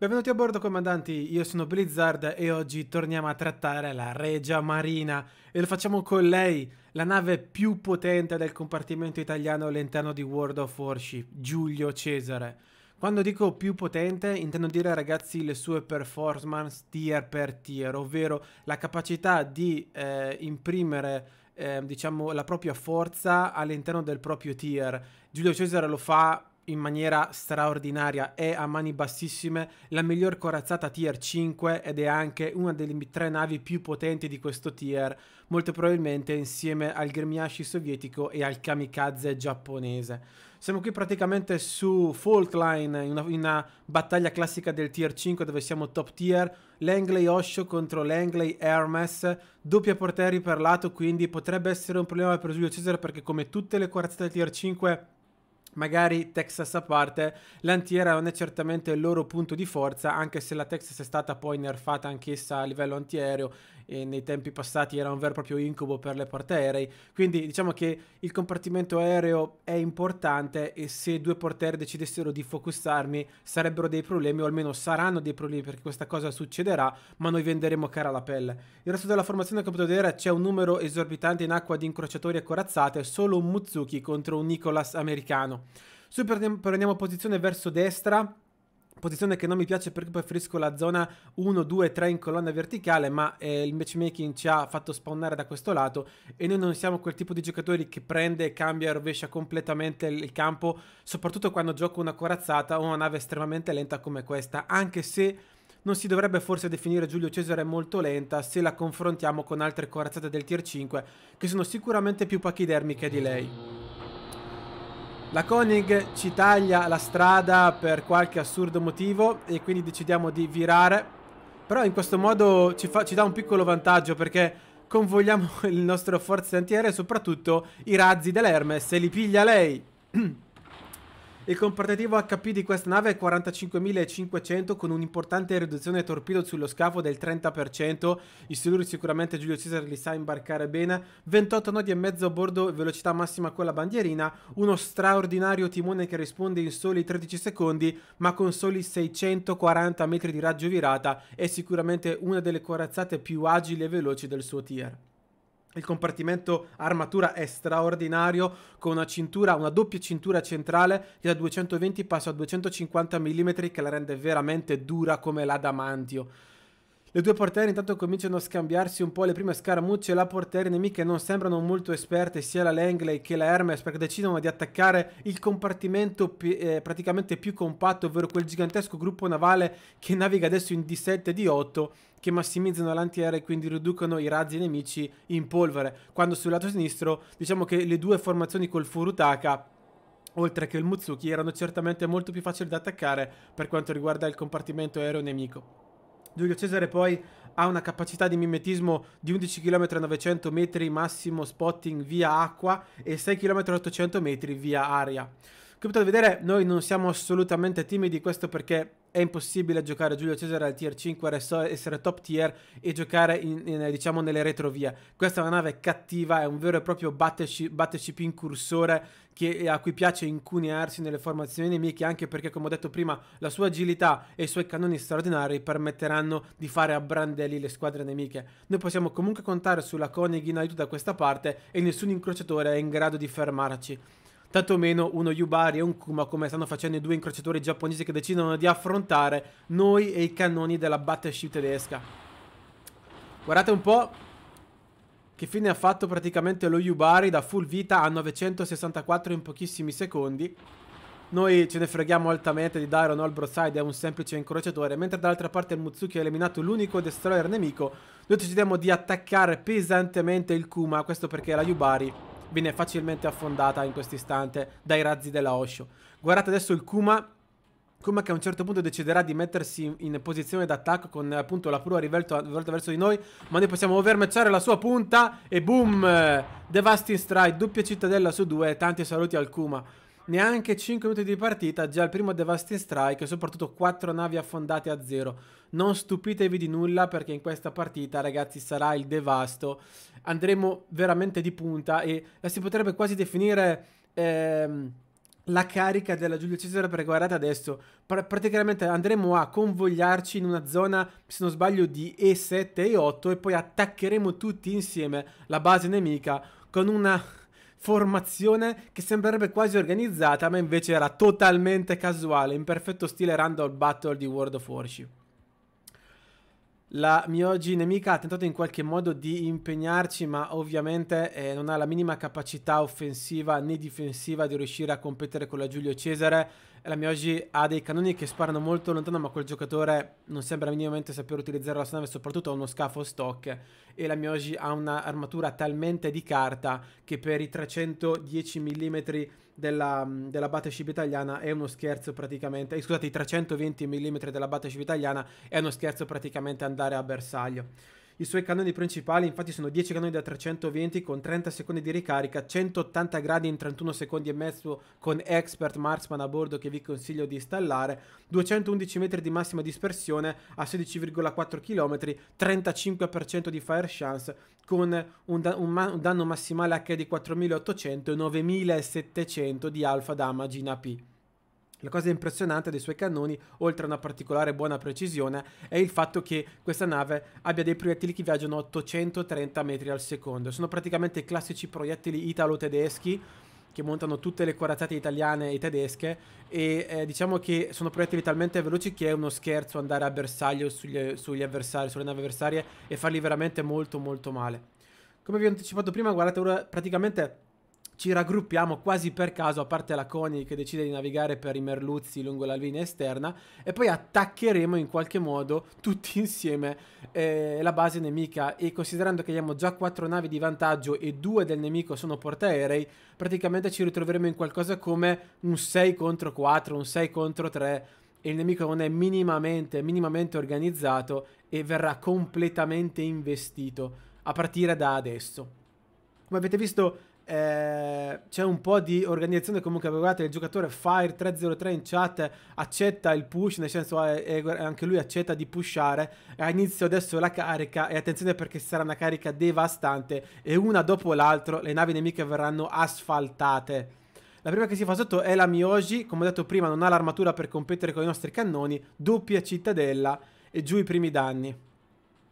Benvenuti a bordo comandanti, io sono Blizzard e oggi torniamo a trattare la Regia Marina e lo facciamo con lei, la nave più potente del compartimento italiano all'interno di World of Warship, Giulio Cesare. Quando dico più potente intendo dire ragazzi le sue performance tier per tier, ovvero la capacità di eh, imprimere eh, diciamo la propria forza all'interno del proprio tier. Giulio Cesare lo fa in maniera straordinaria è a mani bassissime la miglior corazzata tier 5 ed è anche una delle tre navi più potenti di questo tier, molto probabilmente insieme al Gremiashi sovietico e al Kamikaze giapponese. Siamo qui praticamente su Faultline, in una, in una battaglia classica del tier 5 dove siamo top tier, Langley Osho contro Langley Hermes, doppia porteri per lato quindi potrebbe essere un problema per Giulio Cesare perché come tutte le corazzate tier 5 magari Texas a parte, l'antiera non è certamente il loro punto di forza, anche se la Texas è stata poi nerfata anch'essa a livello antiaereo e nei tempi passati era un vero e proprio incubo per le portaerei, quindi diciamo che il compartimento aereo è importante e se due portaerei decidessero di focussarmi sarebbero dei problemi o almeno saranno dei problemi perché questa cosa succederà, ma noi venderemo cara la pelle. Il resto della formazione come potete vedere c'è un numero esorbitante in acqua di incrociatori e corazzate, solo un Muzuki contro un Nicholas americano piano. Su prendiamo posizione verso destra, posizione che non mi piace perché preferisco la zona 1, 2, 3 in colonna verticale, ma eh, il matchmaking ci ha fatto spawnare da questo lato e noi non siamo quel tipo di giocatori che prende, e cambia e rovescia completamente il campo, soprattutto quando gioco una corazzata o una nave estremamente lenta come questa, anche se... Non si dovrebbe forse definire Giulio Cesare molto lenta se la confrontiamo con altre corazzate del tier 5 che sono sicuramente più pachidermiche di lei. La Koenig ci taglia la strada per qualche assurdo motivo e quindi decidiamo di virare. Però in questo modo ci, fa, ci dà un piccolo vantaggio perché convogliamo il nostro forze antiaeree e soprattutto i razzi dell'Hermes Se li piglia lei. Il comportativo HP di questa nave è 45.500 con un'importante riduzione torpedo sullo scafo del 30%, i siluri sicuramente Giulio Cesare li sa imbarcare bene, 28 nodi e mezzo a bordo, velocità massima con la bandierina, uno straordinario timone che risponde in soli 13 secondi ma con soli 640 metri di raggio virata è sicuramente una delle corazzate più agili e veloci del suo tier. Il compartimento armatura è straordinario con una cintura, una doppia cintura centrale che da 220 passa a 250 mm che la rende veramente dura come l'adamandio. Le due portiere intanto cominciano a scambiarsi un po' le prime scaramucce, la portiere nemiche non sembrano molto esperte sia la Langley che la Hermes perché decidono di attaccare il compartimento eh, praticamente più compatto, ovvero quel gigantesco gruppo navale che naviga adesso in D7 e D8 che massimizzano l'antiaereo e quindi riducono i razzi nemici in polvere, quando sul lato sinistro diciamo che le due formazioni col Furutaka oltre che il Mutsuki erano certamente molto più facili da attaccare per quanto riguarda il compartimento aereo nemico. Giulio Cesare poi ha una capacità di mimetismo di 11 km a 900 metri massimo spotting via acqua e 6 km a 800 metri via aria. Come potete vedere noi non siamo assolutamente timidi, questo perché è impossibile giocare Giulio Cesare al tier 5, essere top tier e giocare in, in, diciamo nelle retrovie. Questa è una nave cattiva, è un vero e proprio battleship, battleship incursore che, eh, a cui piace incunearsi nelle formazioni nemiche, anche perché, come ho detto prima, la sua agilità e i suoi cannoni straordinari permetteranno di fare a brandelli le squadre nemiche. Noi possiamo comunque contare sulla Koenig in aiuto da questa parte e nessun incrociatore è in grado di fermarci tantomeno uno Yubari e un Kuma come stanno facendo i due incrociatori giapponesi che decidono di affrontare noi e i cannoni della battleship tedesca. Guardate un po', che fine ha fatto praticamente lo Yubari da full vita a 964 in pochissimi secondi. Noi ce ne freghiamo altamente di Dairon All Broadside è un semplice incrociatore, mentre dall'altra parte il Mutsuki ha eliminato l'unico destroyer nemico, noi decidiamo di attaccare pesantemente il Kuma, questo perché la Yubari viene facilmente affondata in questo istante dai razzi della Osho. Guardate adesso il Kuma Kuma che a un certo punto deciderà di mettersi in posizione d'attacco con appunto la prua rivolta, verso di noi Ma noi possiamo overmatchare la sua punta e boom Devasting Strike, doppia cittadella su due, tanti saluti al Kuma Neanche 5 minuti di partita, già il primo Devasting Strike e soprattutto 4 navi affondate a zero Non stupitevi di nulla perché in questa partita ragazzi sarà il devasto Andremo veramente di punta e la si potrebbe quasi definire... Ehm, la carica della Giulio Cesare perché guardate adesso pr- praticamente andremo a convogliarci in una zona se non sbaglio di E7 e 8 e poi attaccheremo tutti insieme la base nemica con una formazione che sembrerebbe quasi organizzata ma invece era totalmente casuale in perfetto stile Randall Battle di World of Warship la Mioji nemica ha tentato in qualche modo di impegnarci, ma ovviamente eh, non ha la minima capacità offensiva né difensiva di riuscire a competere con la Giulio Cesare. La Mioji ha dei cannoni che sparano molto lontano, ma quel giocatore non sembra minimamente saper utilizzare la sua nave, soprattutto ha uno scafo stock. E la Mioji ha un'armatura talmente di carta che per i 310 mm della, mm, della battleship italiana è uno scherzo praticamente, eh, scusate, i 320 mm della battleship italiana è uno scherzo praticamente andare a bersaglio. I suoi cannoni principali infatti sono 10 cannoni da 320 con 30 secondi di ricarica, 180 gradi in 31 secondi e mezzo con Expert Marksman a bordo che vi consiglio di installare, 211 metri di massima dispersione a 16,4 km, 35% di fire chance con un, da un, ma un danno massimale H di 4800 e 9700 di alfa damage in AP. La cosa impressionante dei suoi cannoni, oltre a una particolare buona precisione, è il fatto che questa nave abbia dei proiettili che viaggiano 830 metri al secondo. Sono praticamente i classici proiettili italo-tedeschi che montano tutte le corazzate italiane e tedesche e eh, diciamo che sono proiettili talmente veloci che è uno scherzo andare a bersaglio sugli, sugli avversari, sulle navi avversarie e farli veramente molto molto male. Come vi ho anticipato prima, guardate ora praticamente ci raggruppiamo quasi per caso, a parte la Coni che decide di navigare per i merluzzi lungo la linea esterna, e poi attaccheremo in qualche modo tutti insieme eh, la base nemica. E considerando che abbiamo già quattro navi di vantaggio e due del nemico sono portaerei, praticamente ci ritroveremo in qualcosa come un 6 contro 4, un 6 contro 3 e il nemico non è minimamente, minimamente organizzato e verrà completamente investito a partire da adesso. Come avete visto eh, c'è un po' di organizzazione comunque agevolata. Il giocatore Fire303 in chat accetta il push, nel senso è, eh, è, eh, anche lui accetta di pushare. ha inizio adesso la carica e attenzione perché sarà una carica devastante e una dopo l'altro le navi nemiche verranno asfaltate. La prima che si fa sotto è la Miyoji, come ho detto prima non ha l'armatura per competere con i nostri cannoni, doppia cittadella e giù i primi danni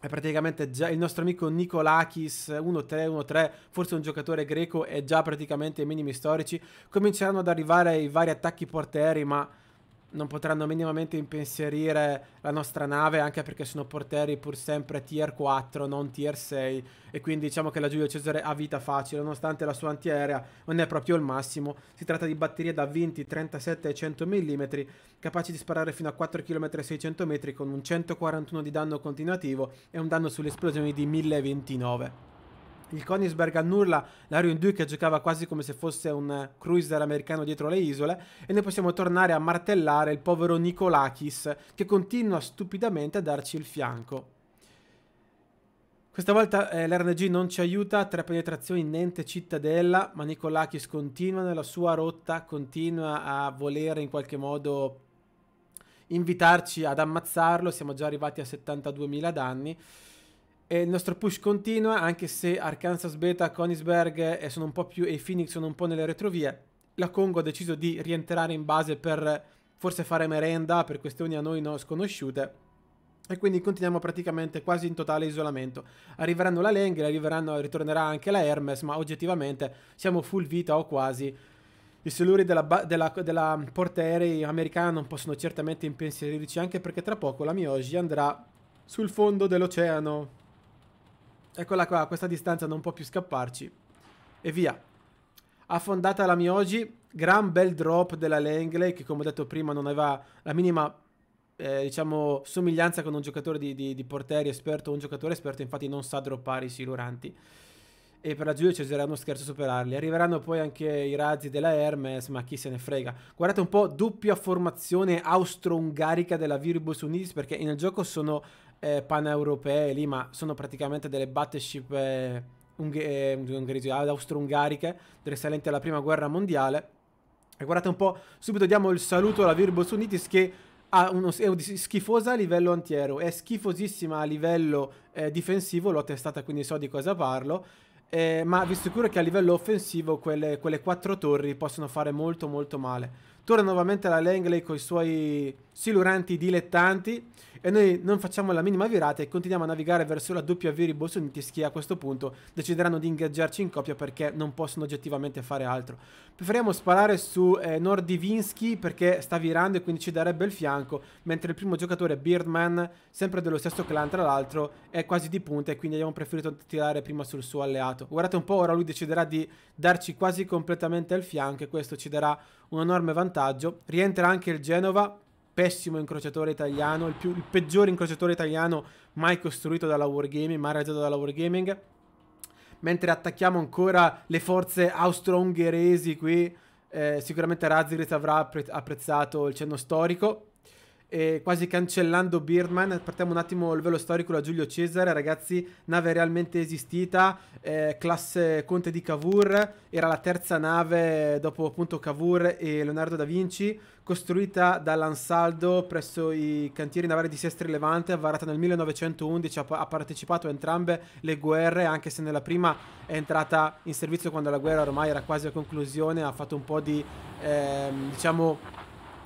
è praticamente già il nostro amico Nicolakis 1-3-1-3, forse un giocatore greco, è già praticamente ai minimi storici. Cominceranno ad arrivare i vari attacchi portieri, ma non potranno minimamente impensierire la nostra nave anche perché sono portieri pur sempre tier 4 non tier 6 e quindi diciamo che la Giulio Cesare ha vita facile nonostante la sua antiaerea non è proprio il massimo si tratta di batterie da 20, 37 e 100 mm capaci di sparare fino a 4 km e 600 metri con un 141 di danno continuativo e un danno sulle esplosioni di 1029 il Konigsberg annulla l'Arion Duke che giocava quasi come se fosse un cruiser americano dietro le isole e noi possiamo tornare a martellare il povero Nicolakis che continua stupidamente a darci il fianco. Questa volta eh, l'RNG non ci aiuta, tre penetrazioni niente cittadella, ma Nicolakis continua nella sua rotta, continua a volere in qualche modo invitarci ad ammazzarlo, siamo già arrivati a 72.000 danni. E il nostro push continua, anche se Arkansas Beta, Conisberg eh, sono un po' più e Phoenix sono un po' nelle retrovie. La Congo ha deciso di rientrare in base per forse fare merenda per questioni a noi non sconosciute. E quindi continuiamo praticamente quasi in totale isolamento. Arriveranno la Lengel, arriveranno, ritornerà anche la Hermes, ma oggettivamente siamo full vita o quasi. I siluri della, della, della portaerei americana non possono certamente impensierirci, anche perché tra poco la Mioji andrà sul fondo dell'oceano. Eccola qua, questa distanza non può più scapparci. E via. Affondata la Mioji, gran bel drop della Langley che come ho detto prima non aveva la minima eh, diciamo somiglianza con un giocatore di, di, di porteri esperto, un giocatore esperto infatti non sa droppare i siluranti. E per la Giulia ci sarà uno scherzo superarli. Arriveranno poi anche i razzi della Hermes, ma chi se ne frega. Guardate un po', doppia formazione austro-ungarica della Virbus Unis, perché nel gioco sono eh, paneuropee lì, ma sono praticamente delle battleship eh, eh ah, austro-ungariche risalenti alla prima guerra mondiale. E guardate un po', subito diamo il saluto alla Virbus Unitis che ha uno, è schifosa a livello antiero, è schifosissima a livello eh, difensivo, l'ho testata quindi so di cosa parlo. Eh, ma vi assicuro che a livello offensivo quelle, quelle, quattro torri possono fare molto molto male. Torna nuovamente la Langley con i suoi siluranti dilettanti e noi non facciamo la minima virata e continuiamo a navigare verso la W Viribus Unitis che a questo punto decideranno di ingaggiarci in coppia perché non possono oggettivamente fare altro. Preferiamo sparare su eh, Nordivinsky perché sta virando e quindi ci darebbe il fianco, mentre il primo giocatore Beardman, sempre dello stesso clan tra l'altro, è quasi di punta e quindi abbiamo preferito tirare prima sul suo alleato. Guardate un po', ora lui deciderà di darci quasi completamente il fianco e questo ci darà un enorme vantaggio. Rientra anche il Genova pessimo incrociatore italiano, il, più, il peggiore incrociatore italiano mai costruito dalla Wargaming, mai realizzato dalla Wargaming. Mentre attacchiamo ancora le forze austro-ungheresi qui, eh, sicuramente Raziris avrà apprezzato il cenno storico eh, quasi cancellando Birdman. Partiamo un attimo il velo storico da Giulio Cesare, ragazzi, nave realmente esistita, eh, classe Conte di Cavour, era la terza nave dopo appunto Cavour e Leonardo da Vinci, costruita dall'Ansaldo presso i cantieri navali di Sestri Levante, avvarata nel 1911, ha, ha partecipato a entrambe le guerre, anche se nella prima è entrata in servizio quando la guerra ormai era quasi a conclusione, ha fatto un po' di, ehm, diciamo,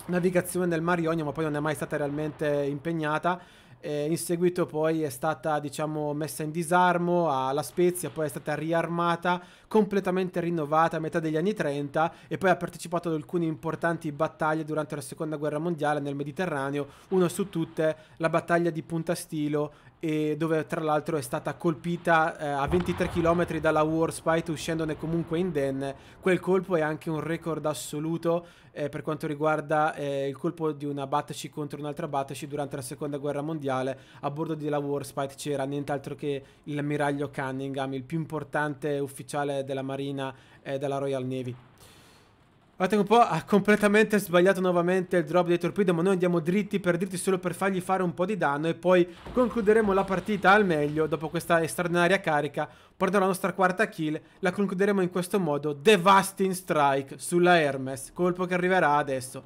navigazione nel Mar Ionio, ma poi non è mai stata realmente impegnata. E in seguito poi è stata diciamo, messa in disarmo alla Spezia, poi è stata riarmata, completamente rinnovata a metà degli anni 30 e poi ha partecipato ad alcune importanti battaglie durante la seconda guerra mondiale nel Mediterraneo, una su tutte la battaglia di Punta Stilo e dove tra l'altro è stata colpita eh, a 23 km dalla Warspite uscendone comunque indenne. Quel colpo è anche un record assoluto eh, per quanto riguarda eh, il colpo di una Battleship contro un'altra Battleship durante la seconda guerra mondiale. A bordo della Warspite c'era nient'altro che l'ammiraglio Cunningham, il più importante ufficiale della marina e eh, della Royal Navy. Guardate un po', ha completamente sbagliato nuovamente il drop dei torpedo, ma noi andiamo dritti per dritti solo per fargli fare un po' di danno e poi concluderemo la partita al meglio dopo questa straordinaria carica. Porterò la nostra quarta kill, la concluderemo in questo modo, Devasting Strike sulla Hermes, colpo che arriverà adesso.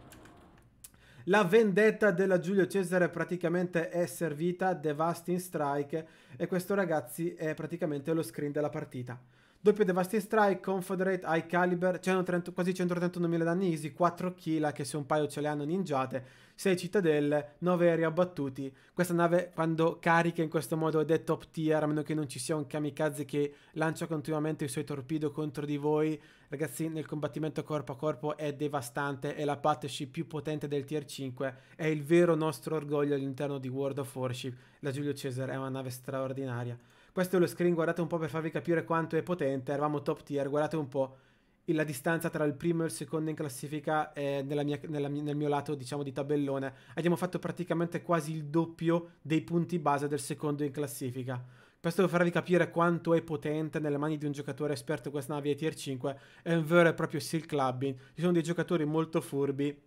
La vendetta della Giulio Cesare praticamente è servita, Devasting Strike, e questo ragazzi è praticamente lo screen della partita. Doppio Devastating Strike, Confederate, High Caliber, 130, quasi 131.000 danni easy, 4 kg che se un paio ce le hanno ninjate, 6 cittadelle, 9 aerei abbattuti. Questa nave quando carica in questo modo ed è top tier, a meno che non ci sia un kamikaze che lancia continuamente i suoi torpedo contro di voi, ragazzi nel combattimento corpo a corpo è devastante, è la partnership più potente del tier 5, è il vero nostro orgoglio all'interno di World of Warship. La Giulio Cesare è una nave straordinaria. Questo è lo screen, guardate un po' per farvi capire quanto è potente. Eravamo top tier, guardate un po' la distanza tra il primo e il secondo in classifica eh, nella mia, nella nel mio lato diciamo di tabellone abbiamo fatto praticamente quasi il doppio dei punti base del secondo in classifica questo per farvi capire quanto è potente nelle mani di un giocatore esperto questa nave tier 5 è un vero e proprio seal clubbing ci sono dei giocatori molto furbi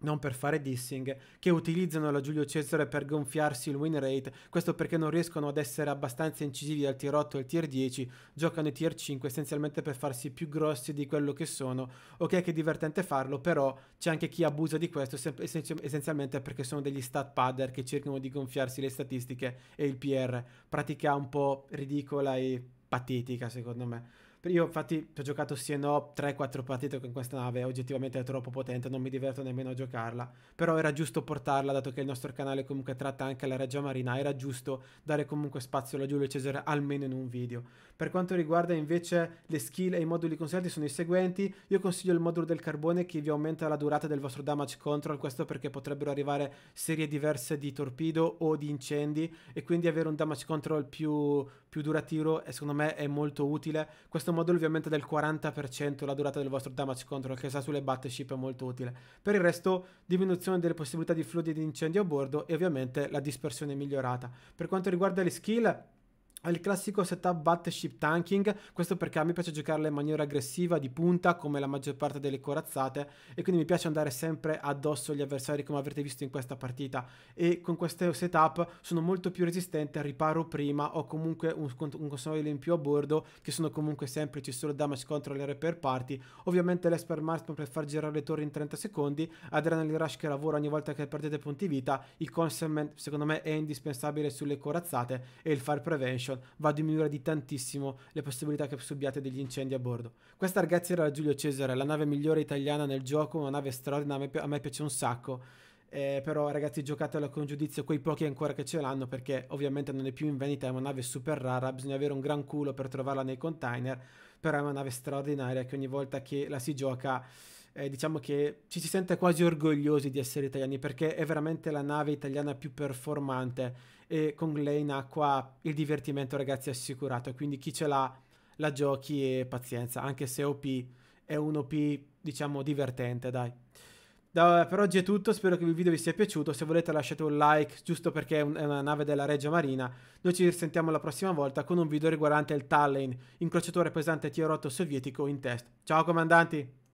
non per fare dissing, che utilizzano la Giulio Cesare per gonfiarsi il win rate, questo perché non riescono ad essere abbastanza incisivi dal tier 8 al tier 10, giocano i tier 5 essenzialmente per farsi più grossi di quello che sono, ok che è divertente farlo, però c'è anche chi abusa di questo essenzialmente perché sono degli stat padder che cercano di gonfiarsi le statistiche e il PR, pratica un po' ridicola e patetica secondo me. Io infatti ho giocato sì e no 3-4 partite con questa nave, oggettivamente è troppo potente, non mi diverto nemmeno a giocarla, però era giusto portarla, dato che il nostro canale comunque tratta anche la Regia Marina, era giusto dare comunque spazio alla Giulio Cesare almeno in un video. Per quanto riguarda invece le skill e i moduli consigliati sono i seguenti, io consiglio il modulo del carbone che vi aumenta la durata del vostro damage control, questo perché potrebbero arrivare serie diverse di torpedo o di incendi e quindi avere un damage control più, più duraturo secondo me è molto utile. Questo modulo ovviamente del 40% la durata del vostro damage control che sa sulle battleship è molto utile. Per il resto diminuzione delle possibilità di fluidi di incendio a bordo e ovviamente la dispersione migliorata. Per quanto riguarda le skill ha il classico setup battleship tanking, questo perché a me piace giocarla in maniera aggressiva, di punta, come la maggior parte delle corazzate, e quindi mi piace andare sempre addosso agli avversari, come avrete visto in questa partita, e con questo setup sono molto più resistente al riparo prima, ho comunque un, un consommabile in più a bordo, che sono comunque semplici, solo damage control e repair party, ovviamente l'esper marksman per far girare le torri in 30 secondi, adrenaline rush che lavora ogni volta che perdete punti vita, il consummate secondo me è indispensabile sulle corazzate, e il fire prevention Horizon va a diminuire di tantissimo le possibilità che subiate degli incendi a bordo. Questa ragazzi era Giulio Cesare, la nave migliore italiana nel gioco, una nave straordinaria, a me piace un sacco. Eh, però ragazzi giocatela con giudizio quei pochi ancora che ce l'hanno perché ovviamente non è più in vendita, è una nave super rara, bisogna avere un gran culo per trovarla nei container, però è una nave straordinaria che ogni volta che la si gioca eh, diciamo che ci si sente quasi orgogliosi di essere italiani perché è veramente la nave italiana più performante e con lei in acqua il divertimento ragazzi è assicurato, quindi chi ce l'ha la giochi e pazienza, anche se OP è un OP diciamo divertente dai. Da, per oggi è tutto, spero che il video vi sia piaciuto, se volete lasciate un like giusto perché è, un, è una nave della Regia Marina, noi ci risentiamo la prossima volta con un video riguardante il Tallinn, incrociatore pesante tier 8 sovietico in test. Ciao comandanti!